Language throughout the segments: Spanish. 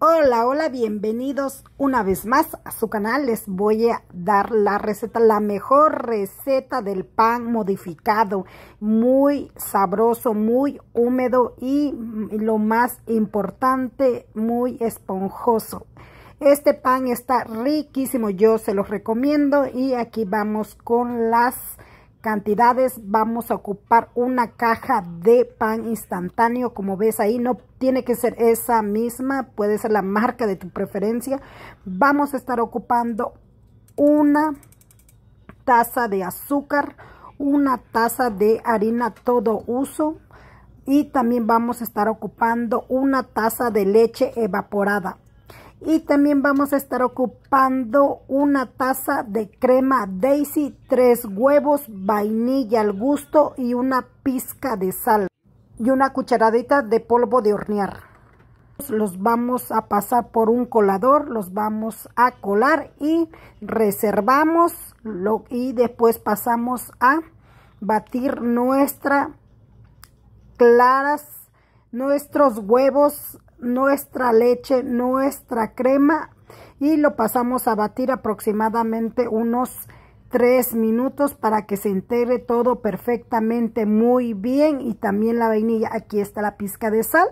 Hola, hola, bienvenidos una vez más a su canal. Les voy a dar la receta, la mejor receta del pan modificado. Muy sabroso, muy húmedo y mm, lo más importante, muy esponjoso. Este pan está riquísimo, yo se los recomiendo y aquí vamos con las cantidades vamos a ocupar una caja de pan instantáneo como ves ahí no tiene que ser esa misma puede ser la marca de tu preferencia vamos a estar ocupando una taza de azúcar una taza de harina todo uso y también vamos a estar ocupando una taza de leche evaporada y también vamos a estar ocupando una taza de crema Daisy, tres huevos, vainilla al gusto y una pizca de sal y una cucharadita de polvo de hornear. Los vamos a pasar por un colador, los vamos a colar y reservamos lo, y después pasamos a batir nuestra claras, nuestros huevos nuestra leche, nuestra crema y lo pasamos a batir aproximadamente unos 3 minutos para que se integre todo perfectamente muy bien y también la vainilla. Aquí está la pizca de sal.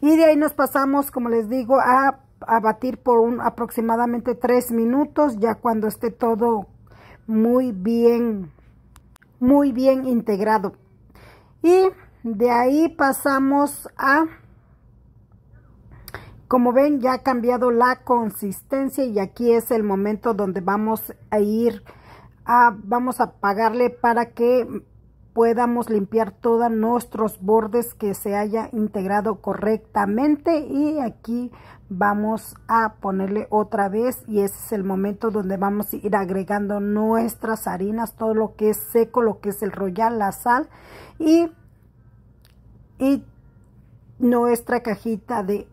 Y de ahí nos pasamos, como les digo, a, a batir por un, aproximadamente 3 minutos ya cuando esté todo muy bien, muy bien integrado. Y de ahí pasamos a como ven ya ha cambiado la consistencia y aquí es el momento donde vamos a ir a, vamos a apagarle para que podamos limpiar todos nuestros bordes que se haya integrado correctamente y aquí vamos a ponerle otra vez y ese es el momento donde vamos a ir agregando nuestras harinas todo lo que es seco lo que es el royal la sal y, y nuestra cajita de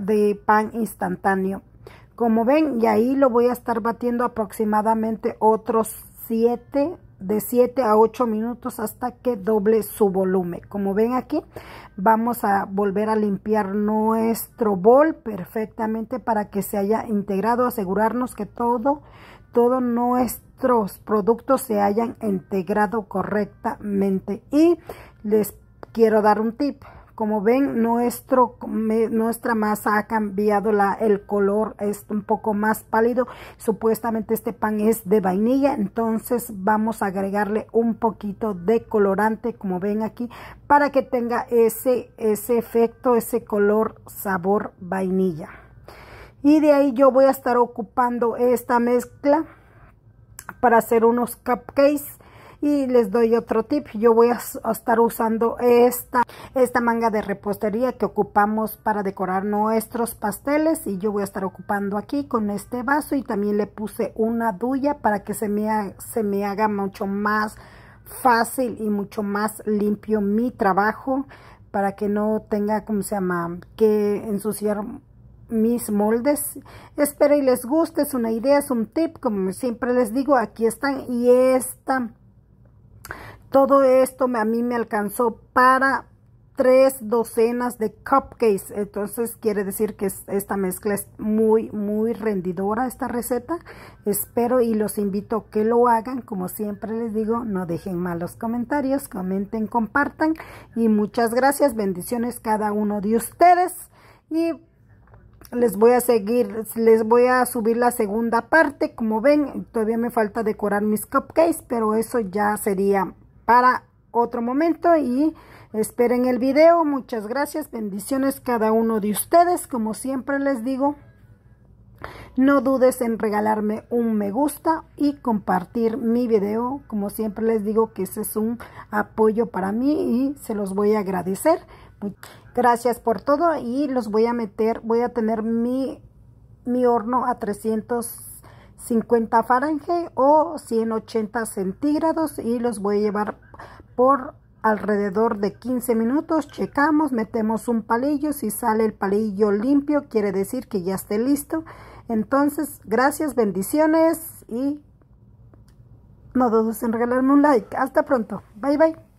de pan instantáneo. Como ven, y ahí lo voy a estar batiendo aproximadamente otros 7 de 7 a 8 minutos hasta que doble su volumen. Como ven aquí, vamos a volver a limpiar nuestro bol perfectamente para que se haya integrado, asegurarnos que todo, todos nuestros productos se hayan integrado correctamente. Y les quiero dar un tip. Como ven, nuestra masa ha cambiado, la, el color es un poco más pálido. Supuestamente este pan es de vainilla, entonces vamos a agregarle un poquito de colorante, como ven aquí, para que tenga ese, ese efecto, ese color, sabor vainilla. Y de ahí yo voy a estar ocupando esta mezcla para hacer unos cupcakes y les doy otro tip yo voy a, estar usando esta esta manga de repostería que ocupamos para decorar nuestros pasteles y yo voy a estar ocupando aquí con este vaso y también le puse una duya para que se me, se me haga mucho más fácil y mucho más limpio mi trabajo para que no tenga, como se llama, que ensuciar mis moldes. Espero y les guste, es una idea, es un tip, como siempre les digo, aquí están y esta todo esto a mí me alcanzó para tres docenas de cupcakes. Entonces quiere decir que esta mezcla es muy, muy rendidora esta receta. Espero y los invito que lo hagan. Como siempre les digo, no dejen malos comentarios, comenten, compartan. Y muchas gracias, bendiciones cada uno de ustedes. Y les voy a seguir, les voy a subir la segunda parte, como ven, todavía me falta decorar mis cupcakes, pero eso ya sería para otro momento y esperen el video, muchas gracias, bendiciones cada uno de ustedes, como siempre les digo, no dudes en regalarme un me gusta y compartir mi video, como siempre les digo que ese es un apoyo para mí y se los voy a agradecer. Gracias por todo y los voy a meter, voy a tener mi, mi horno a 350 Fahrenheit o 180 centígrados y los voy a llevar por alrededor de 15 minutos checamos metemos un palillo si sale el palillo limpio quiere decir que ya esté listo entonces gracias bendiciones y no dudes en regalarme un like hasta pronto bye bye